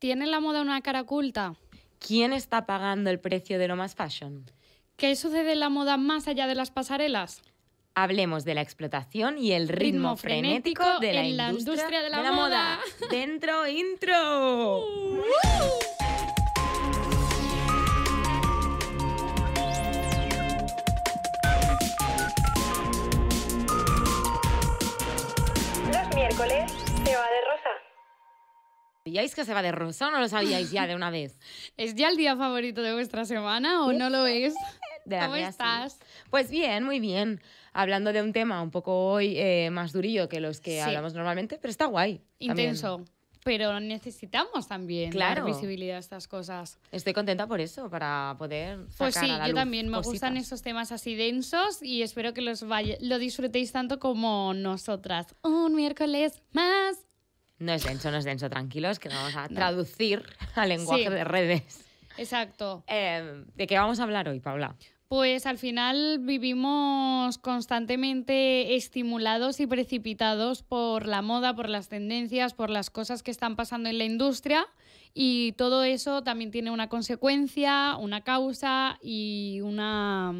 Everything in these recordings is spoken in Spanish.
¿Tiene la moda una cara oculta? ¿Quién está pagando el precio de lo más fashion? ¿Qué sucede en la moda más allá de las pasarelas? Hablemos de la explotación y el ritmo, frenético, de la, industria, de la, moda. Dentro intro. ¿Sabíais que se va de rosa o no lo sabíais ya de una vez? ¿Es ya el día favorito de vuestra semana o no lo es? De ¿Cómo estás? Pues bien, muy bien. Hablando de un tema un poco hoy eh, más durillo que los que hablamos normalmente, pero está guay. Intenso. Pero necesitamos también claro. visibilidad a estas cosas. Estoy contenta por eso, para poder. pues sí, yo también. Me gustan esos temas así densos y espero que los lo disfrutéis tanto como nosotras. Un miércoles más. No es denso, no es denso, tranquilos, que vamos a traducir al lenguaje de redes. Exacto. Em, ¿De qué vamos a hablar hoy, Paula? Pues al final vivimos constantemente estimulados y precipitados por la moda, por las tendencias, por las cosas que están pasando en la industria y todo eso también tiene una consecuencia, una causa y una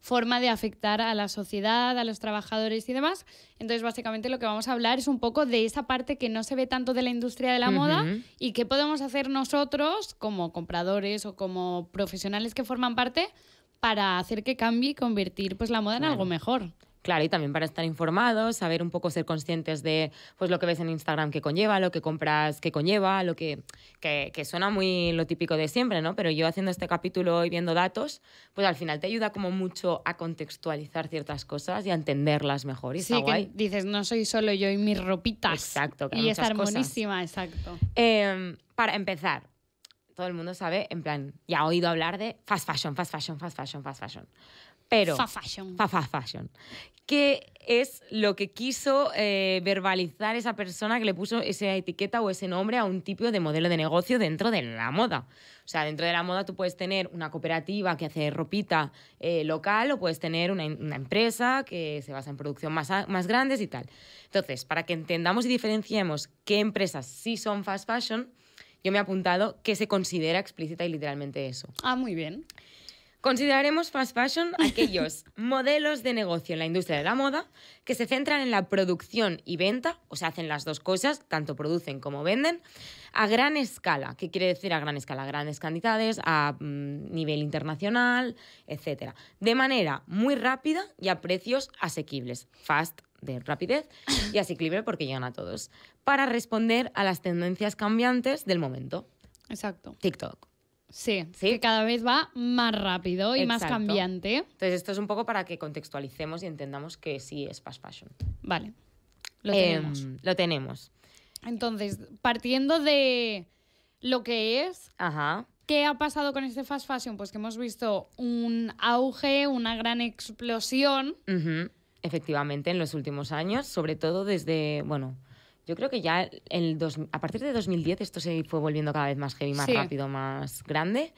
forma de afectar a la sociedad, a los trabajadores y demás. Entonces, básicamente lo que vamos a hablar es un poco de esa parte que no se ve tanto de la industria de la moda y qué podemos hacer nosotros como compradores o como profesionales que forman parte para hacer que cambie y convertir pues la moda en algo mejor. Claro, y también para estar informados, saber un poco ser conscientes de pues lo que ves en Instagram que conlleva, lo que compras que conlleva, lo que, suena muy lo típico de siempre, ¿no? Pero yo haciendo este capítulo y viendo datos, pues al final te ayuda como mucho a contextualizar ciertas cosas y a entenderlas mejor. Y sí, que dices, no soy solo yo y mis ropitas. Exacto, que Y es exacto. Em, para empezar, todo el mundo sabe, en plan, ya ha oído hablar de fast fashion, fast fashion, fast fashion, fast fashion pero... fashion. Fa, fashion. ¿Qué es lo que quiso eh, verbalizar esa persona que le puso esa etiqueta o ese nombre a un tipo de modelo de negocio dentro de la moda? O sea, dentro de la moda tú puedes tener una cooperativa que hace ropita eh, local o puedes tener una, empresa que se basa en producción más, más grandes y tal. Entonces, para que entendamos y diferenciemos qué empresas sí son fast fashion, yo me he apuntado que se considera explícita y literalmente eso. Ah, muy bien. Consideraremos fast fashion aquellos modelos de negocio en la industria de la moda que se centran en la producción y venta, o sea, hacen las dos cosas, tanto producen como venden, a gran escala. ¿Qué quiere decir a gran escala? grandes cantidades, a mm, nivel internacional, etc. De manera muy rápida y a precios asequibles. Fast de rapidez y asequible porque llegan a todos. Para responder a las tendencias cambiantes del momento. Exacto. TikTok. Sí, que cada vez va más rápido y más cambiante. Entonces, esto es un poco para que contextualicemos y entendamos que sí es fast fashion. Vale. Lo em, tenemos. Lo tenemos. Entonces, partiendo de lo que es, ¿qué ha pasado con este fast fashion? Pues que hemos visto un auge, una gran explosión. Efectivamente, en los últimos años, sobre todo desde, bueno, yo creo que ya el a partir de 2010 esto se fue volviendo cada vez más heavy, más rápido, más grande.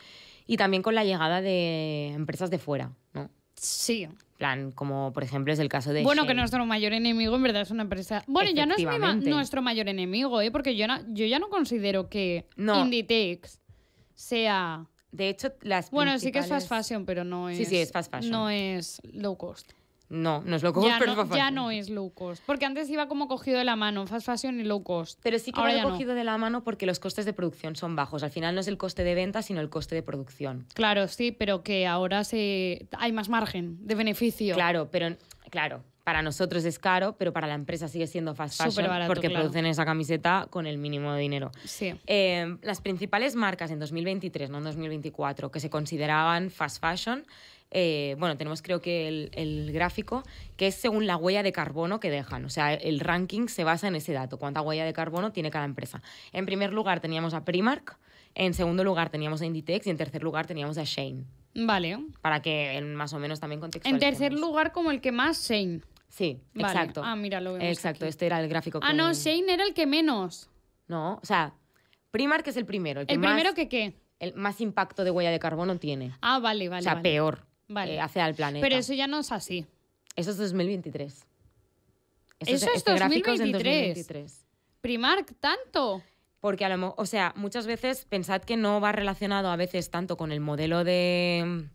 Y también con la llegada de empresas de fuera, ¿no? Sí. plan, como por ejemplo es el caso de. Bueno, que nuestro mayor enemigo en verdad es una empresa. Bueno, ya no es nuestro mayor enemigo, ¿eh? porque yo, no, yo ya no considero que Inditex sea. De hecho, las. Bueno, sí que es fast fashion, pero no es. Sí, sí, es fast fashion. No es low cost. No, no es low ya pero no, es Ya no es low cost. Porque antes iba como cogido de la mano, fast fashion y low cost. Pero sí que lo cogido de la mano porque los costes de producción son bajos. Al final no es el coste de venta, sino el coste de producción. Claro, sí, pero que ahora se hay más margen de beneficio. Claro, pero claro, para nosotros es caro, pero para la empresa sigue siendo fast fashion porque producen esa camiseta con el mínimo de dinero. Sí. Eh, las principales marcas en 2023, no en 2024, que se consideraban fast fashion eh, bueno, tenemos creo que el, gráfico, que es según la huella de carbono que dejan. O sea, el ranking se basa en ese dato, cuánta huella de carbono tiene cada empresa. En primer lugar teníamos a Primark, en segundo lugar teníamos a Inditex y en tercer lugar teníamos a Shane. Vale. Para que más o menos también contexto. En tercer lugar como el que más Shane. Sí, exacto. Ah, mira, lo vemos Exacto, este era el gráfico. Ah, no, Shane era el que menos. No, o sea, Primark es el primero. ¿El, primero que qué? El más impacto de huella de carbono tiene. Ah, vale, vale. O sea, peor vale. Eh, hacia el planeta. Pero eso ya no es así. Eso es 2023. Eso, es, 2023. Este Primark, tanto. Porque a lo o sea, muchas veces pensad que no va relacionado a veces tanto con el modelo de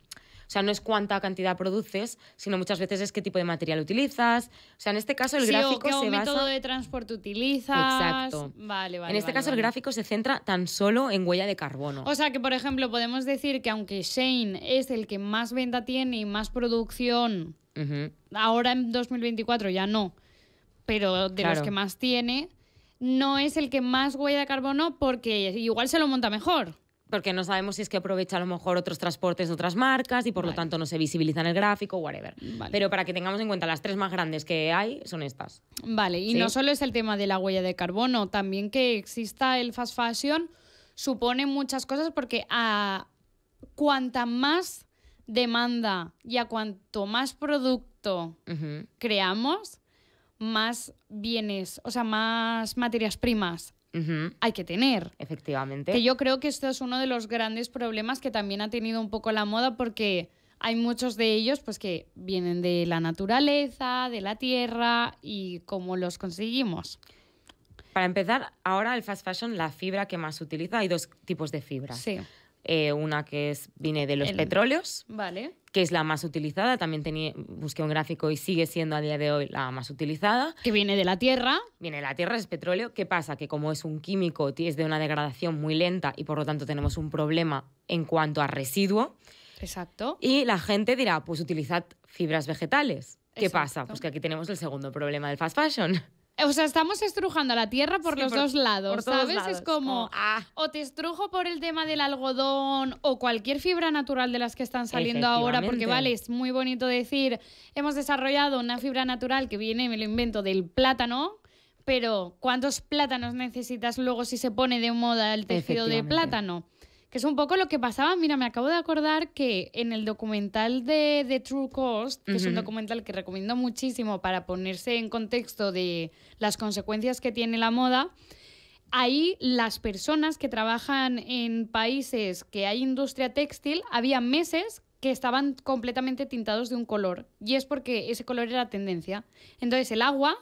o sea, no es cuánta cantidad produces, sino muchas veces es qué tipo de material utilizas. O sea, en este caso el sí, gráfico o qué método de transporte utilizas. Exacto. Vale, vale. En este caso el gráfico se centra tan solo en huella de carbono. O sea, que por ejemplo podemos decir que aunque Shane es el que más venta tiene y más producción, ahora en 2024 ya no, pero de los que más tiene, no es el que más huella de carbono porque igual se lo monta mejor porque no sabemos si es que aprovecha a lo mejor otros transportes de otras marcas y por lo tanto no se visibiliza en el gráfico, whatever. Pero para que tengamos en cuenta las tres más grandes que hay son estas. Vale, y no solo es el tema de la huella de carbono, también que exista el fast fashion supone muchas cosas porque a cuanta más demanda y a cuanto más producto creamos, más bienes, o sea, más materias primas hay que tener. Efectivamente. Que yo creo que esto es uno de los grandes problemas que también ha tenido un poco la moda porque hay muchos de ellos pues que vienen de la naturaleza, de la tierra y cómo los conseguimos. Para empezar, ahora el fast fashion, la fibra que más se utiliza, hay dos tipos de fibra. Sí. Eh, una que es, viene de los petróleos. Vale que es la más utilizada. También tenía, busqué un gráfico y sigue siendo a día de hoy la más utilizada. Que viene de la Tierra. Viene de la Tierra, es petróleo. ¿Qué pasa? Que como es un químico, es de una degradación muy lenta y por lo tanto tenemos un problema en cuanto a residuo. Exacto. Y la gente dirá, pues utilizad fibras vegetales. ¿Qué pasa? Pues que aquí tenemos el segundo problema del fast fashion. Eh, o sea, estamos estrujando la tierra por los dos lados, ¿sabes? Es como, ah". o te estrujo por el tema del algodón o cualquier fibra natural de las que están saliendo ahora, porque vale, es muy bonito decir, hemos desarrollado una fibra natural que viene, me lo invento, del plátano, pero ¿cuántos plátanos necesitas luego si se pone de moda el tejido de plátano? Que es un poco lo que pasaba. Mira, me acabo de acordar que en el documental de The True Cost, que es un documental que recomiendo muchísimo para ponerse en contexto de las consecuencias que tiene la moda, ahí las personas que trabajan en países que hay industria textil, había meses que estaban completamente tintados de un color. Y es porque ese color era tendencia. Entonces el agua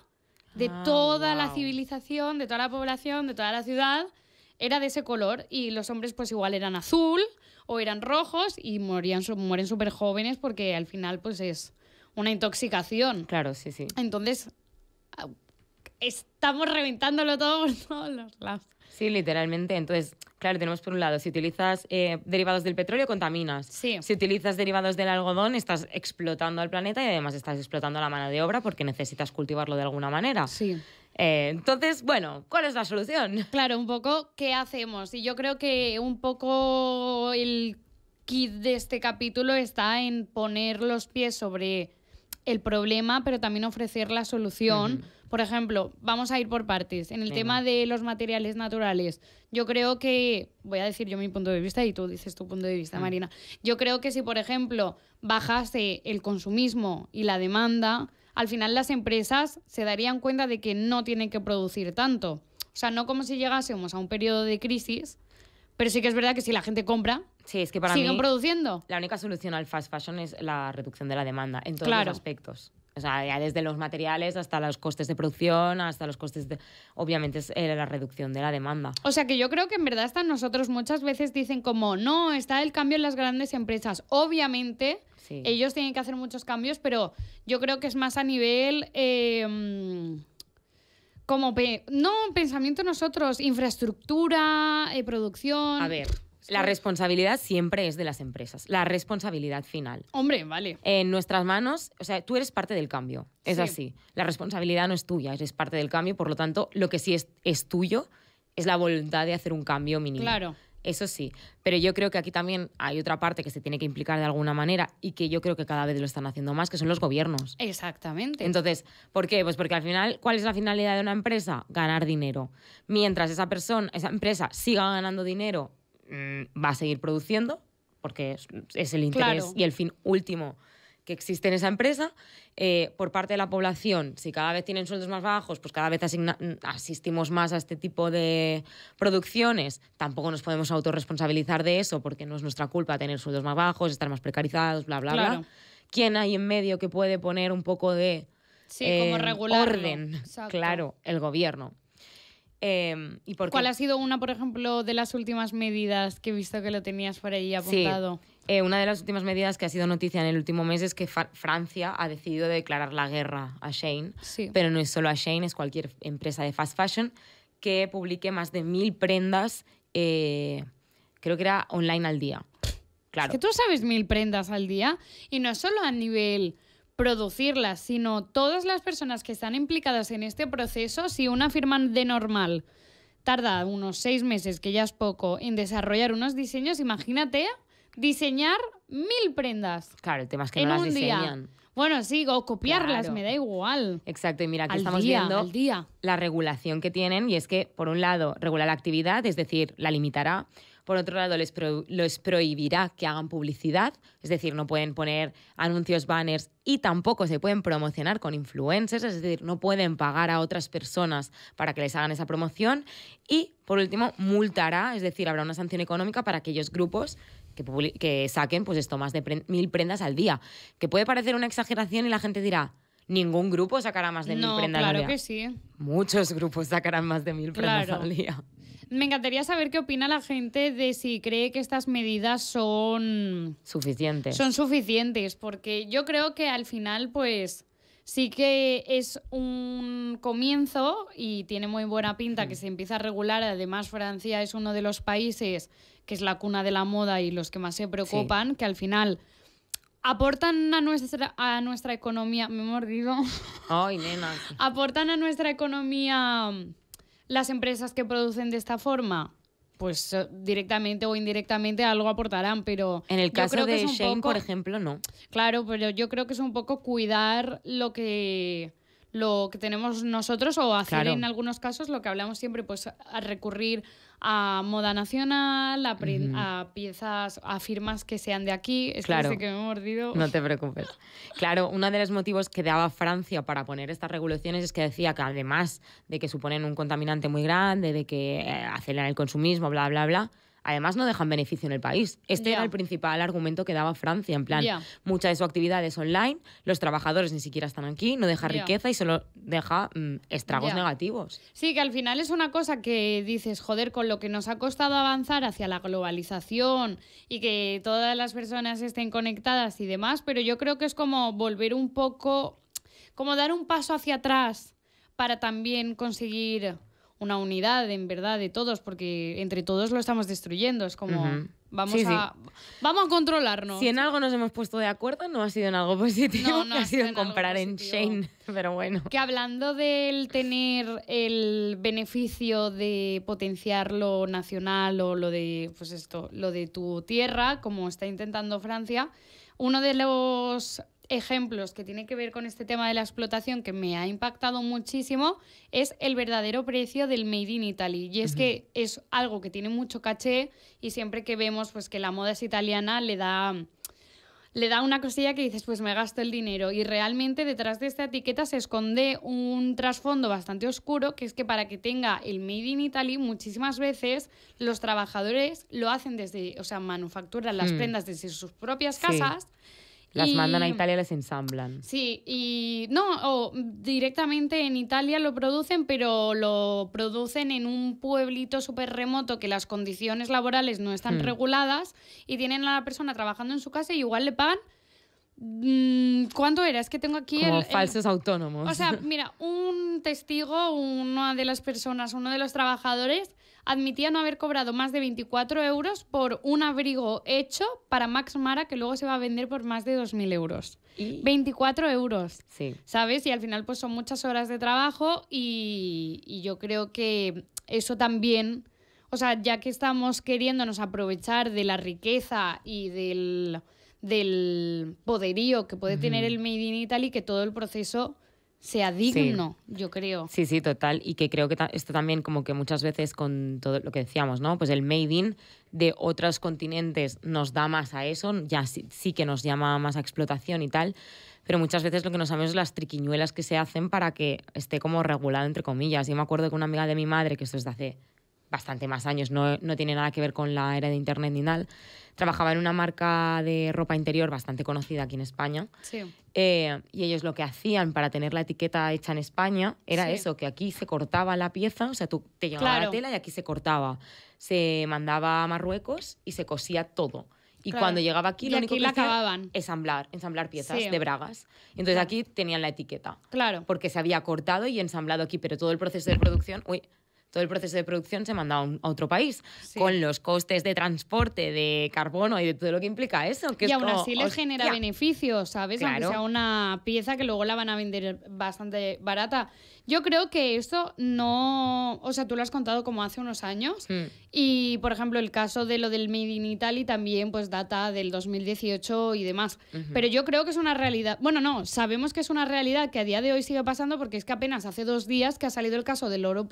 de ah, toda la civilización, de toda la población, de toda la ciudad, era de ese color y los hombres pues igual eran azul o eran rojos y morían, mueren súper jóvenes porque al final pues es una intoxicación. Claro, sí, sí. Entonces, estamos reventándolo todo por todos los lados. Sí, literalmente. Entonces, claro, tenemos por un lado, si utilizas eh, derivados del petróleo, contaminas. Sí. Si utilizas derivados del algodón, estás explotando al planeta y además estás explotando la mano de obra porque necesitas cultivarlo de alguna manera. Sí. Eh, entonces, bueno, ¿cuál es la solución? Claro, un poco, ¿qué hacemos? Y yo creo que un poco el kit de este capítulo está en poner los pies sobre el problema, pero también ofrecer la solución. Por ejemplo, vamos a ir por partes. En el tema de los materiales naturales, yo creo que, voy a decir yo mi punto de vista y tú dices tu punto de vista, mm. Marina. Yo creo que si, por ejemplo, bajase el consumismo y la demanda, al final las empresas se darían cuenta de que no tienen que producir tanto. O sea, no como si llegásemos a un periodo de crisis, pero sí que es verdad que si la gente compra, siguen produciendo. La única solución al fast fashion es la reducción de la demanda en todos los aspectos. O sea, ya desde los materiales hasta los costes de producción, hasta los costes de... Obviamente es la reducción de la demanda. O sea que yo creo que en verdad están nosotros muchas veces dicen como, no, está el cambio en las grandes empresas. Obviamente ellos tienen que hacer muchos cambios, pero yo creo que es más a nivel... Em, como, no, pensamiento nosotros, infraestructura, eh, producción. A ver, la responsabilidad siempre es de las empresas, la responsabilidad final. Hombre, vale. En nuestras manos, o sea, tú eres parte del cambio, es así. La responsabilidad no es tuya, eres parte del cambio, por lo tanto, lo que sí es, es tuyo es la voluntad de hacer un cambio mínimo. Claro. Eso sí, pero yo creo que aquí también hay otra parte que se tiene que implicar de alguna manera y que yo creo que cada vez lo están haciendo más, que son los gobiernos. Exactamente. Entonces, ¿por qué? Pues porque al final, ¿cuál es la finalidad de una empresa? Ganar dinero. Mientras esa persona, esa empresa siga ganando dinero Mm, va a seguir produciendo, porque es, el interés y el fin último que existe en esa empresa. Eh, por parte de la población, si cada vez tienen sueldos más bajos, pues cada vez mm, asistimos más a este tipo de producciones. Tampoco nos podemos autorresponsabilizar de eso porque no es nuestra culpa tener sueldos más bajos, estar más precarizados, bla, bla, bla. ¿Quién hay en medio que puede poner un poco de eh, orden? Claro, el gobierno. Em, ¿y por ¿Cuál ha sido una, por ejemplo, de las últimas medidas que he visto que lo tenías por ahí apuntado? Sí. Eh, una de las últimas medidas que ha sido noticia en el último mes es que Francia ha decidido declarar la guerra a Shane, pero no es solo a Shane, es cualquier empresa de fast fashion que publique más de mil prendas, eh, creo que era online al día. Claro. Es que tú sabes mil prendas al día y no es solo a nivel producirlas, sino todas las personas que están implicadas en este proceso, si una firma de normal tarda unos seis meses, que ya es poco, en desarrollar unos diseños, imagínate diseñar mil prendas. Claro, el tema es que no las diseñan. Bueno, sí, o copiarlas, me da igual. Exacto, y mira, aquí estamos viendo día. la regulación que tienen, y es que, por un lado, regula la actividad, es decir, la limitará. Por otro lado, les, prohibirá que hagan publicidad, es decir, no pueden poner anuncios, banners y tampoco se pueden promocionar con influencers, es decir, no pueden pagar a otras personas para que les hagan esa promoción. Y, por último, multará, es decir, habrá una sanción económica para aquellos grupos que, que saquen pues esto más de mil prendas al día. Que puede parecer una exageración y la gente dirá, ningún grupo sacará más de mil prendas al día. Claro que sí. Muchos grupos sacarán más de mil prendas al día. Me encantaría saber qué opina la gente de si cree que estas medidas son suficientes. Son suficientes, porque yo creo que al final, pues sí que es un comienzo y tiene muy buena pinta que mm. se empieza a regular. Además, Francia es uno de los países que es la cuna de la moda y los que más se preocupan, que al final aportan a nuestra, a nuestra economía. Me he mordido. Ay, nena. aportan a nuestra economía las empresas que producen de esta forma? Pues eh, directamente o indirectamente algo aportarán, pero. En el caso de Shane, por ejemplo, no. Claro, pero yo creo que es un poco cuidar lo que lo que tenemos nosotros o hacer en algunos casos lo que hablamos siempre, pues recurrir a moda nacional, a, piezas, a firmas que sean de aquí. Es claro. que, me he mordido. No te preocupes. claro, uno de los motivos que daba Francia para poner estas regulaciones es que decía que además de que suponen un contaminante muy grande, de que eh, aceleran el consumismo, bla, bla, bla, además no dejan beneficio en el país. Este era el principal argumento que daba Francia, en plan, mucha de su actividad es online, los trabajadores ni siquiera están aquí, no deja riqueza y solo deja mm, estragos negativos. Sí, que al final es una cosa que dices, joder, con lo que nos ha costado avanzar hacia la globalización y que todas las personas estén conectadas y demás, pero yo creo que es como volver un poco, como dar un paso hacia atrás para también conseguir una unidad en verdad de todos, porque entre todos lo estamos destruyendo. Es como, vamos, a, vamos a controlarnos. Si en algo nos hemos puesto de acuerdo, no ha sido en algo positivo, no, ha, sido en comprar en Shane, pero bueno. Que hablando del tener el beneficio de potenciar lo nacional o lo de, pues esto, lo de tu tierra, como está intentando Francia, uno de los ejemplos que tiene que ver con este tema de la explotación que me ha impactado muchísimo es el verdadero precio del Made in Italy. Y es que es algo que tiene mucho caché y siempre que vemos pues, que la moda es italiana le da, le da una cosilla que dices, pues me gasto el dinero. Y realmente detrás de esta etiqueta se esconde un trasfondo bastante oscuro, que es que para que tenga el Made in Italy, muchísimas veces los trabajadores lo hacen desde, o sea, manufacturan las mm. prendas desde sus propias casas. Las mandan a Italia, las ensamblan. Sí, y no, directamente en Italia lo producen, pero lo producen en un pueblito súper remoto que las condiciones laborales no están hmm. reguladas y tienen a la persona trabajando en su casa y igual le pagan mm, ¿Cuánto era? Es que tengo aquí falsos autónomos. O sea, mira, un testigo, una de las personas, uno de los trabajadores, admitía no haber cobrado más de 24 euros por un abrigo hecho para Max Mara que luego se va a vender por más de 2.000 euros. 24 euros. Sí. ¿Sabes? Y al final pues son muchas horas de trabajo y, yo creo que eso también... O sea, ya que estamos queriéndonos aprovechar de la riqueza y del, del poderío que puede tener el Made in Italy, que todo el proceso sea digno, yo creo. Sí, sí, total. Y que creo que esto también como que muchas veces con todo lo que decíamos, ¿no? Pues el made in de otros continentes nos da más a eso, ya sí, que nos llama más a explotación y tal, pero muchas veces lo que nos sabemos es las triquiñuelas que se hacen para que esté como regulado, entre comillas. Yo me acuerdo que una amiga de mi madre, que esto es de hace bastante más años, no, tiene nada que ver con la era de Internet ni nada. Trabajaba en una marca de ropa interior bastante conocida aquí en España. Sí. Eh, y ellos lo que hacían para tener la etiqueta hecha en España era eso, que aquí se cortaba la pieza, o sea, tú te llevabas la tela y aquí se cortaba. Se mandaba a Marruecos y se cosía todo. Y cuando llegaba aquí, lo único que la acababan. ensamblar, ensamblar piezas de bragas. Entonces aquí tenían la etiqueta. Claro. Porque se había cortado y ensamblado aquí, pero todo el proceso de producción, uy, todo el proceso de producción se manda a, otro país, con los costes de transporte, de carbono y de todo lo que implica eso. Que y aún así les genera beneficios, ¿sabes? Aunque sea una pieza que luego la van a vender bastante barata. Yo creo que esto no... O sea, tú lo has contado como hace unos años mm. y, por ejemplo, el caso de lo del Made in Italy también pues data del 2018 y demás. Pero yo creo que es una realidad... Bueno, no, sabemos que es una realidad que a día de hoy sigue pasando porque es que apenas hace dos días que ha salido el caso del oro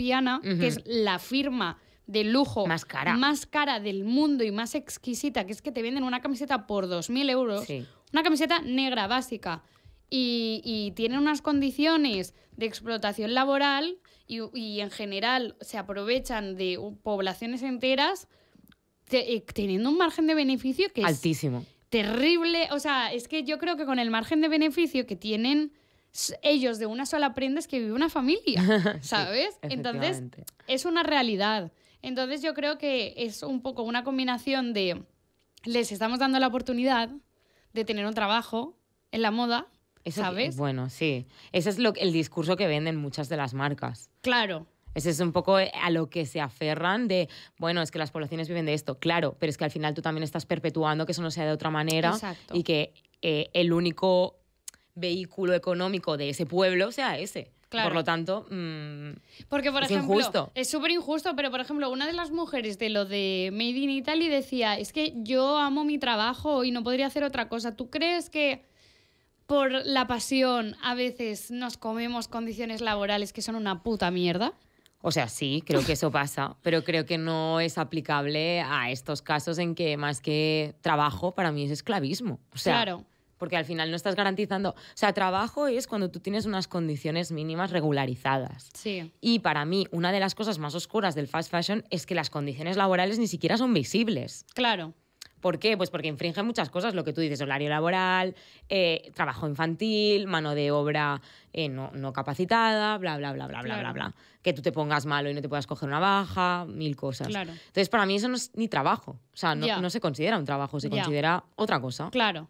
que es la firma de lujo más cara. del mundo y más exquisita, que es que te venden una camiseta por 2.000 euros, una camiseta negra básica, y, tienen unas condiciones de explotación laboral y, en general se aprovechan de poblaciones enteras eh, teniendo un margen de beneficio que es... Altísimo. Terrible, o sea, es que yo creo que con el margen de beneficio que tienen ellos de una sola prenda es que vive una familia, ¿sabes? Entonces, es una realidad. Entonces, yo creo que es un poco una combinación de les estamos dando la oportunidad de tener un trabajo en la moda, ¿sabes? Bueno, sí. Ese es lo, el discurso que venden muchas de las marcas. Claro. Ese es un poco eh, a lo que se aferran de, bueno, es que las poblaciones viven de esto, claro, pero es que al final tú también estás perpetuando que eso no sea de otra manera y que eh, el único vehículo económico de ese pueblo sea ese. Por lo tanto, mm, Porque, por es ejemplo, Es súper injusto, pero por ejemplo, una de las mujeres de lo de Made in Italy decía, es que yo amo mi trabajo y no podría hacer otra cosa. ¿Tú crees que por la pasión a veces nos comemos condiciones laborales que son una puta mierda? O sea, sí, creo que eso pasa, pero creo que no es aplicable a estos casos en que más que trabajo, para mí es esclavismo. claro porque al final no estás garantizando. O sea, trabajo es cuando tú tienes unas condiciones mínimas regularizadas. Sí. Y para mí, una de las cosas más oscuras del fast fashion es que las condiciones laborales ni siquiera son visibles. Claro. ¿Por qué? Pues porque infringe muchas cosas, lo que tú dices, horario laboral, eh, trabajo infantil, mano de obra eh, no, no, capacitada, bla, bla, bla, bla, bla, bla, bla. Que tú te pongas malo y no te puedas coger una baja, mil cosas. Claro. Entonces, para mí eso no es ni trabajo. O sea, no, no se considera un trabajo, se considera otra cosa. Claro.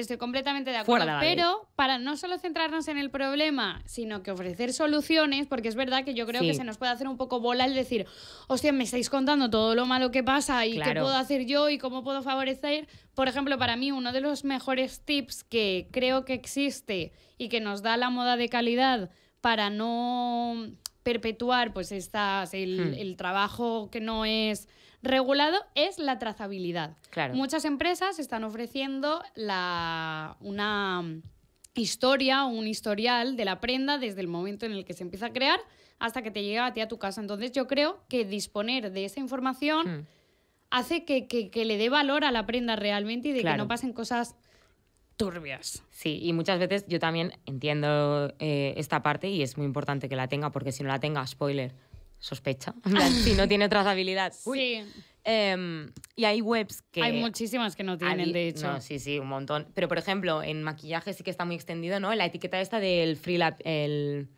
Estoy completamente de acuerdo. pero para no solo centrarnos en el problema, sino que ofrecer soluciones, porque es verdad que yo creo que se nos puede hacer un poco bola el decir, hostia, me estáis contando todo lo malo que pasa y qué puedo hacer yo y cómo puedo favorecer. Por ejemplo, para mí uno de los mejores tips que creo que existe y que nos da la moda de calidad para no perpetuar pues el, hmm. el trabajo que no es regulado es la trazabilidad. Muchas empresas están ofreciendo la, una mm, historia o un historial de la prenda desde el momento en el que se empieza a crear hasta que te llega a ti a tu casa. Entonces yo creo que disponer de esa información hmm. hace que, le dé valor a la prenda realmente y de que no pasen cosas turbias. Sí, y muchas veces yo también entiendo eh, esta parte y es muy importante que la tenga porque si no la tenga, spoiler, sospecha. si no tiene trazabilidad. Sí. Em, y hay webs que... Hay muchísimas que no tienen, el de hecho. sí, sí, un montón. Pero, por ejemplo, en maquillaje sí que está muy extendido, ¿no? La etiqueta esta del free el...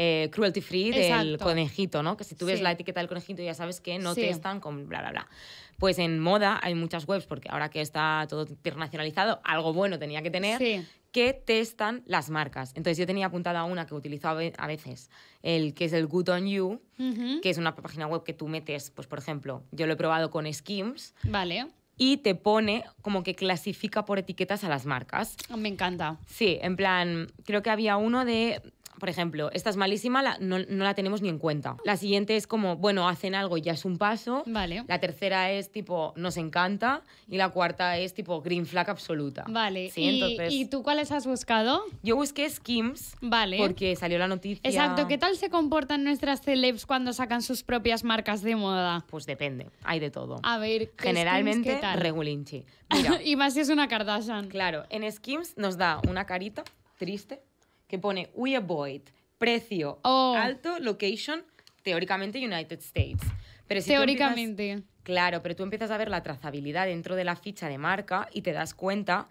Eh, cruelty free del conejito, ¿no? Que si tú ves la etiqueta del conejito ya sabes que no te están con bla, bla, bla. Pues en moda hay muchas webs, porque ahora que está todo internacionalizado, algo bueno tenía que tener, sí que testan las marcas. Entonces yo tenía apuntada una que utilizaba a veces, el que es el Good on You, que es una página web que tú metes, pues por ejemplo, yo lo he probado con Skims. Vale. Y te pone como que clasifica por etiquetas a las marcas. Ah, me encanta. Sí, en plan, creo que había uno de por ejemplo, esta es malísima, no, la tenemos ni en cuenta. La siguiente es como, bueno, hacen algo y ya es un paso. Vale. La tercera es tipo, nos encanta. Y la cuarta es tipo, green flag absoluta. Vale. Sí, ¿Y, ¿Y tú cuáles has buscado? Yo busqué Skims. Vale. Porque salió la noticia. Exacto. ¿Qué tal se comportan nuestras celebs cuando sacan sus propias marcas de moda? Pues depende. Hay de todo. A ver, ¿qué generalmente Skims, regulinchi. y más si es una Kardashian. Claro. En Skims nos da una carita triste que pone We avoid precio oh. alto, location, teóricamente United States. Pero teóricamente. claro, pero tú empiezas a ver la trazabilidad dentro de la ficha de marca y te das cuenta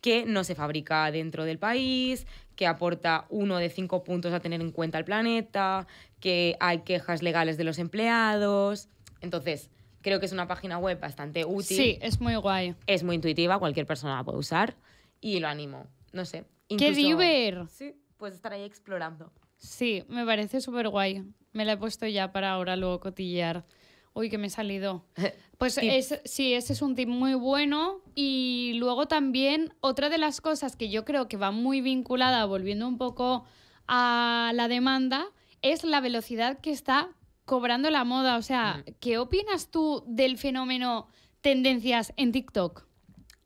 que no se fabrica dentro del país, que aporta uno de cinco puntos a tener en cuenta el planeta, que hay quejas legales de los empleados. Entonces, creo que es una página web bastante útil. Sí, es muy guay. Es muy intuitiva, cualquier persona la puede usar y lo animo. No sé, ¡Qué diver! Sí, pues estar ahí explorando. Sí, me parece súper guay. Me la he puesto ya para ahora luego cotillear. Uy, que me he salido. Pues es, sí, ese es un tip muy bueno. Y luego también otra de las cosas que yo creo que va muy vinculada, volviendo un poco a la demanda, es la velocidad que está cobrando la moda. O sea, mm. ¿qué opinas tú del fenómeno tendencias en TikTok?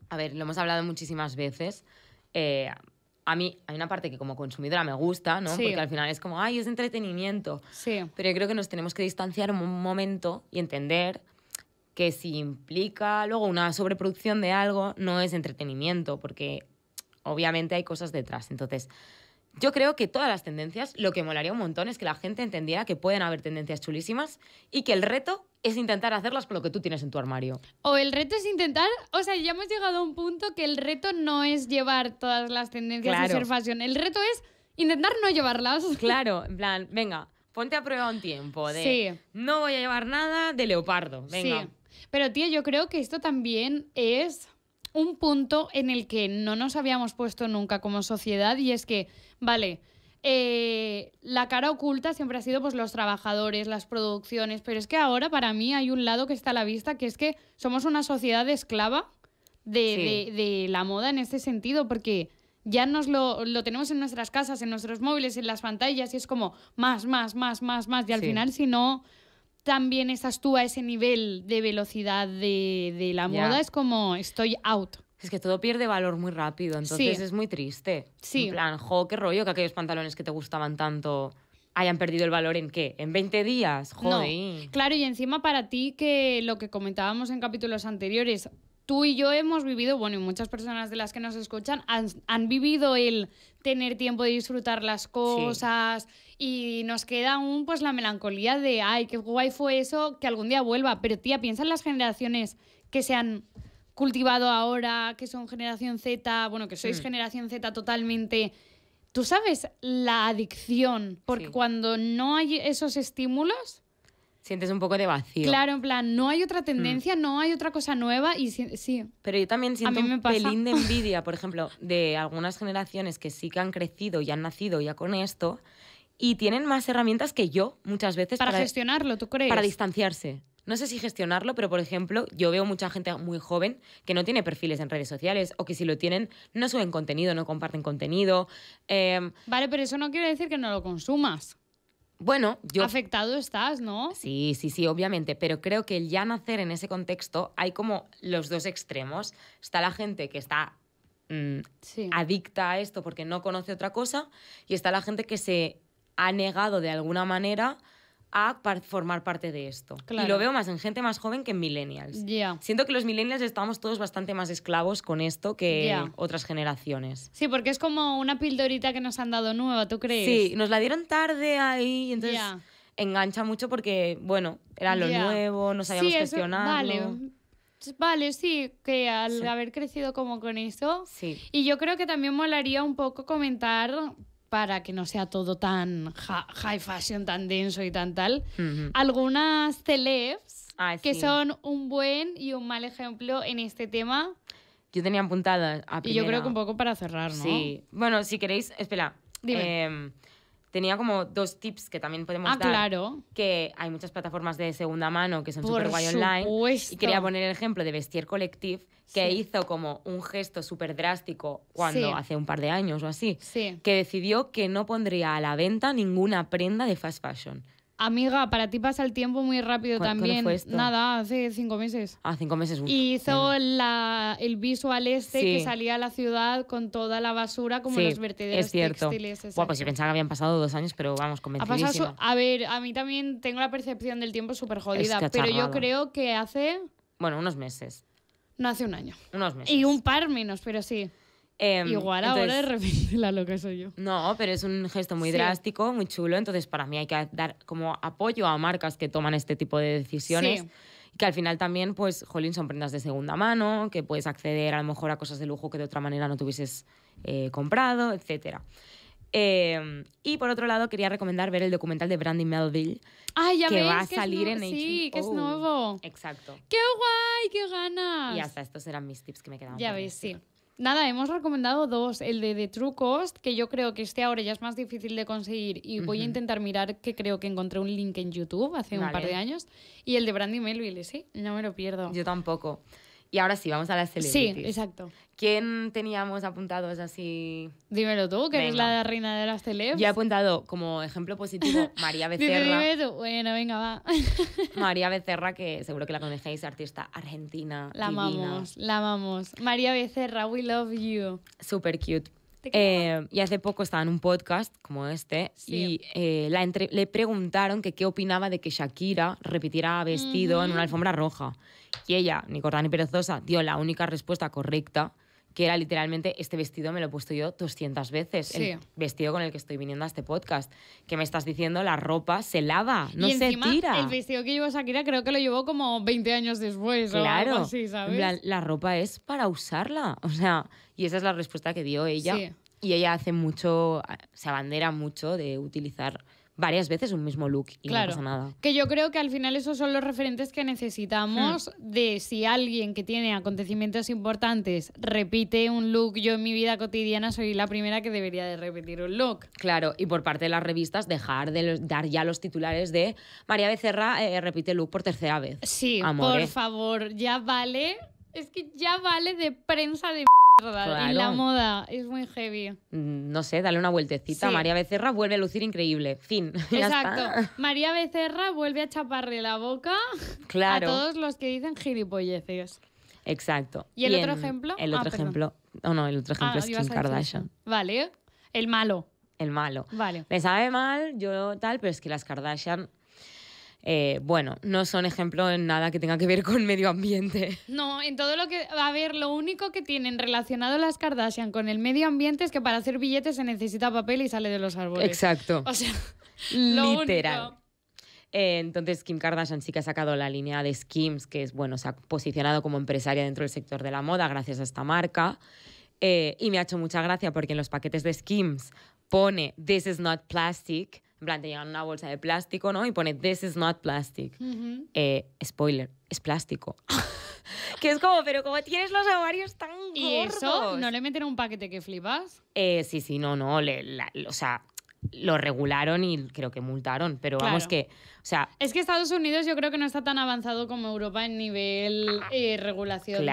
A ver, lo hemos hablado muchísimas veces. Eh, a mí hay una parte que como consumidora me gusta, ¿no? Porque al final es como, ay, es entretenimiento. Sí. Pero yo creo que nos tenemos que distanciar un momento y entender que si implica luego una sobreproducción de algo, no es entretenimiento, porque obviamente hay cosas detrás. Entonces, yo creo que todas las tendencias, lo que molaría un montón es que la gente entendiera que pueden haber tendencias chulísimas y que el reto es intentar hacerlas por lo que tú tienes en tu armario. O el reto es intentar, o sea, ya hemos llegado a un punto que el reto no es llevar todas las tendencias de ser fashion, el reto es intentar no llevarlas. Claro, en plan, venga, ponte a prueba un tiempo de no voy a llevar nada de leopardo, venga. Sí. Pero tío, yo creo que esto también es un punto en el que no nos habíamos puesto nunca como sociedad y es que, vale, eh, la cara oculta siempre ha sido pues los trabajadores, las producciones, pero es que ahora para mí hay un lado que está a la vista, que es que somos una sociedad esclava de, de, la moda en este sentido, porque ya nos lo, tenemos en nuestras casas, en nuestros móviles, en las pantallas, y es como más, más, más, más, más, y al final si no también estás tú a ese nivel de velocidad de, la moda, es como estoy out es que todo pierde valor muy rápido, entonces es muy triste. Sí. En plan, jo, qué rollo que aquellos pantalones que te gustaban tanto hayan perdido el valor en qué? ¿En 20 días? Joder. No. Claro, y encima para ti que lo que comentábamos en capítulos anteriores, tú y yo hemos vivido, bueno, y muchas personas de las que nos escuchan han, vivido el tener tiempo de disfrutar las cosas y nos queda aún pues la melancolía de, ay, qué guay fue eso, que algún día vuelva, pero tía, piensa en las generaciones que se han cultivado ahora, que son generación Z, bueno, que sois mm. generación Z totalmente. ¿Tú sabes la adicción? Porque cuando no hay esos estímulos... Sientes un poco de vacío. Claro, en plan, no hay otra tendencia, mm. no hay otra cosa nueva y sí. Pero yo también siento un pelín de envidia, por ejemplo, de algunas generaciones que sí que han crecido y han nacido ya con esto y tienen más herramientas que yo muchas veces. para gestionarlo, ¿tú crees? Para distanciarse no sé si gestionarlo, pero por ejemplo, yo veo mucha gente muy joven que no tiene perfiles en redes sociales o que si lo tienen no suben contenido, no comparten contenido. Em, vale, pero eso no quiere decir que no lo consumas. Bueno, yo... Afectado estás, ¿no? Sí, sí, sí, obviamente, pero creo que el ya nacer en ese contexto hay como los dos extremos. Está la gente que está mm, adicta a esto porque no conoce otra cosa y está la gente que se ha negado de alguna manera a formar parte de esto. Y lo veo más en gente más joven que en millennials. Siento que los millennials estamos todos bastante más esclavos con esto que otras generaciones. Sí, porque es como una pildorita que nos han dado nueva, ¿tú crees? Sí, nos la dieron tarde ahí, entonces engancha mucho porque, bueno, era lo nuevo, nos habíamos gestionado. Vale, sí, que al haber crecido como con eso. Sí. Y yo creo que también molaría un poco comentar para que no sea todo tan high fashion, tan denso y tan tal, algunas celebs que son un buen y un mal ejemplo en este tema. Yo tenía apuntadas a Y yo creo que un poco para cerrar, ¿no? Sí. Bueno, si queréis, espera. Dime. Em, tenía como dos tips que también podemos ah, dar. claro. Que hay muchas plataformas de segunda mano que son súper guay online. Y quería poner el ejemplo de Vestier Collective, que hizo como un gesto súper drástico cuando hace un par de años o así. Que decidió que no pondría a la venta ninguna prenda de fast fashion. Amiga, para ti pasa el tiempo muy rápido también. Nada, hace cinco meses. Ah, cinco meses. Y Hizo el visual este que salía a la ciudad con toda la basura, como los vertederos es cierto. textiles. pues yo pensaba que habían pasado dos años, pero vamos, convencidísima. a ver, a mí también tengo la percepción del tiempo súper jodida, pero yo creo que hace... Bueno, unos meses. No hace un año. Unos meses. Y un par menos, pero sí. Em, Igual ahora de repente la loca soy yo. No, pero es un gesto muy drástico, muy chulo. Entonces, para mí hay que dar como apoyo a marcas que toman este tipo de decisiones. Que al final también, pues, jolín, son prendas de segunda mano, que puedes acceder a lo mejor a cosas de lujo que de otra manera no te eh, comprado, etc. Em, y por otro lado, quería recomendar ver el documental de Brandy Melville ya que va a salir en HBO. Sí, que es nuevo. Exacto. ¡Qué guay! ¡Qué ganas! Y hasta estos eran mis tips que me quedaban. Ya ves, sí. Nada, hemos recomendado dos, el de The True Cost, que yo creo que este ahora ya es más difícil de conseguir y voy a intentar mirar que creo que encontré un link en YouTube hace un par de años, y el de Brandy Melville, sí, no me lo pierdo. Yo tampoco. Y ahora sí, vamos a las celebrities. Sí, exacto. ¿Quién teníamos apuntados así? Dímelo tú, que eres la reina de las celebs. Yo he apuntado como ejemplo positivo María Becerra. Bueno, venga, va. María Becerra, que seguro que la conocéis, artista argentina. La amamos, la amamos. María Becerra, we love you. Super cute. Eh, y hace poco estaba en un podcast como este y eh, le preguntaron que qué opinaba de que Shakira repitiera vestido en una alfombra roja. Y ella, ni corta ni perezosa, dio la única respuesta correcta que era literalmente, este vestido me lo he puesto yo 200 veces, el vestido con el que estoy viniendo a este podcast. que me estás diciendo? La ropa se lava, no se tira. El vestido que llevó Shakira creo que lo llevó como 20 años después. Claro, o algo ¿sabes? La, ropa es para usarla, o sea, y esa es la respuesta que dio ella. Y ella hace mucho, se abandera mucho de utilizar varias veces un mismo look y claro, no pasa nada. Que yo creo que al final esos son los referentes que necesitamos hmm. de si alguien que tiene acontecimientos importantes repite un look, yo en mi vida cotidiana soy la primera que debería de repetir un look. Claro, y por parte de las revistas dejar de dar ya los titulares de María Becerra eh, repite look por tercera vez. Sí, por eh. favor, ya vale. Es que ya vale de prensa de y la moda es muy heavy. Mm, no sé, dale una vueltecita. María Becerra vuelve a lucir increíble. Fin. Exacto. María Becerra vuelve a chaparle la boca a todos los que dicen gilipolleces. Exacto. ¿Y el otro ejemplo? El ah, otro ejemplo. Oh, no, el otro ah, ejemplo es Kim Kardashian. Vale. El malo. El malo. Vale. Me sabe mal, yo tal, pero es que las Kardashian eh, bueno, no son ejemplo en nada que tenga que ver con medio ambiente. No, en todo lo que... va A ver, lo único que tienen relacionado las Kardashian con el medio ambiente es que para hacer billetes se necesita papel y sale de los árboles. Exacto. O sea, literal. Eh, entonces, Kim Kardashian sí que ha sacado la línea de Skims, que es, bueno, se ha posicionado como empresaria dentro del sector de la moda gracias a esta marca. Eh, y me ha hecho mucha gracia porque en los paquetes de Skims pone This is not plastic, en plan, te una bolsa de plástico, ¿no? Y pone, this is not plastic. Eh, spoiler, es plástico. que es como, pero como tienes los ovarios tan gordos. ¿Y eso? ¿No le meten un paquete que flipas? Eh, sí, sí, no, no. o sea, lo regularon y creo que multaron, pero vamos que, o sea... Es que Estados Unidos yo creo que no está tan avanzado como Europa en nivel eh, regulación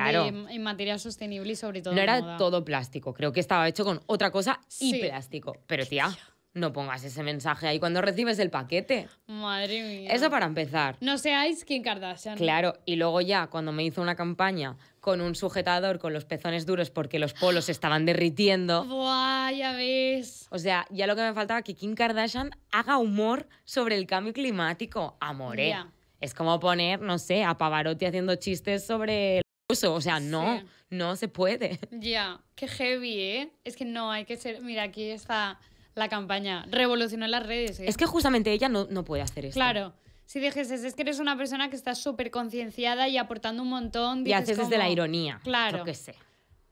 en materia sostenible y sobre todo... No era todo plástico, creo que estaba hecho con otra cosa y plástico, pero tía... No pongas ese mensaje ahí cuando recibes el paquete. Madre mía. Eso para empezar. No seáis Kim Kardashian. Claro, y luego ya cuando me hizo una campaña con un sujetador con los pezones duros porque los polos estaban derritiendo. Buah, ya ves. O sea, ya lo que me faltaba que Kim Kardashian haga humor sobre el cambio climático. Amore. Eh. Es como poner, no sé, a Pavarotti haciendo chistes sobre el uso. O sea, no, no se puede. Ya, qué heavy, ¿eh? Es que no, hay que ser... Mira, aquí está la campaña. Revolucionó las redes. ¿eh? Es que justamente ella no, puede hacer eso. Claro. Si dices, es que eres una persona que está súper concienciada y aportando un montón. Dices y haces desde la ironía. Claro. que sé.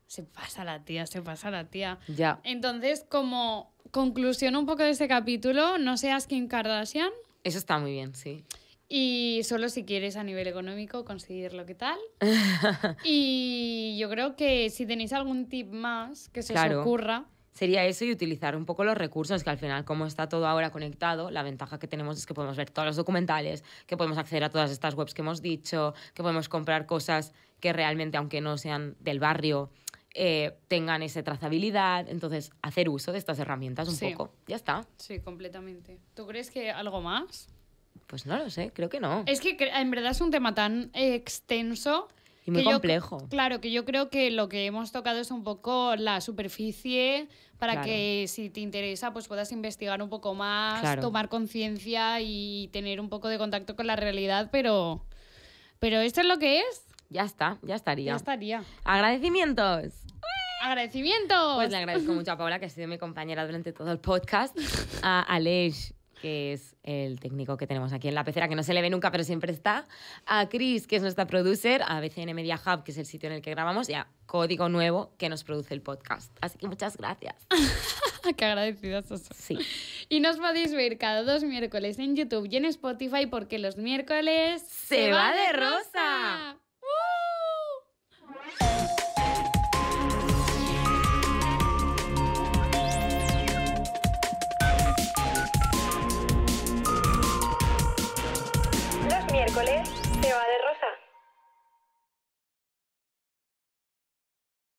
Se pasa la tía, se pasa la tía. Ya. Entonces, como conclusión un poco de ese capítulo, no seas Kim Kardashian. Eso está muy bien, sí. Y solo si quieres a nivel económico conseguir lo que tal. y yo creo que si tenéis algún tip más que se os ocurra, sería eso y utilizar un poco los recursos, que al final como está todo ahora conectado, la ventaja que tenemos es que podemos ver todos los documentales, que podemos acceder a todas estas webs que hemos dicho, que podemos comprar cosas que realmente, aunque no sean del barrio, eh, tengan esa trazabilidad. Entonces, hacer uso de estas herramientas un poco. Ya está. Sí, completamente. ¿Tú crees que algo más? Pues no lo sé, creo que no. Es que en verdad es un tema tan eh, extenso y muy complejo. claro, que yo creo que lo que hemos tocado es un poco la superficie para que si te interesa pues puedas investigar un poco más, tomar conciencia y tener un poco de contacto con la realidad, pero, pero esto es lo que es. Ya está, ya estaría. Ya estaría. Agradecimientos. Agradecimientos. Pues le agradezco mucho a Paula, que ha sido mi compañera durante todo el podcast, a Aleix que es el técnico que tenemos aquí en la pecera, que no se le ve nunca, pero siempre está. A Chris, que es nuestra producer, a BCN Media Hub, que es el sitio en el que grabamos, y a Código Nuevo, que nos produce el podcast. Así que muchas gracias. Qué agradecidas sos. Sí. Y nos podéis ver cada dos miércoles en YouTube y en Spotify, porque los miércoles. ¡Se, va, de rosa! ¡Uh!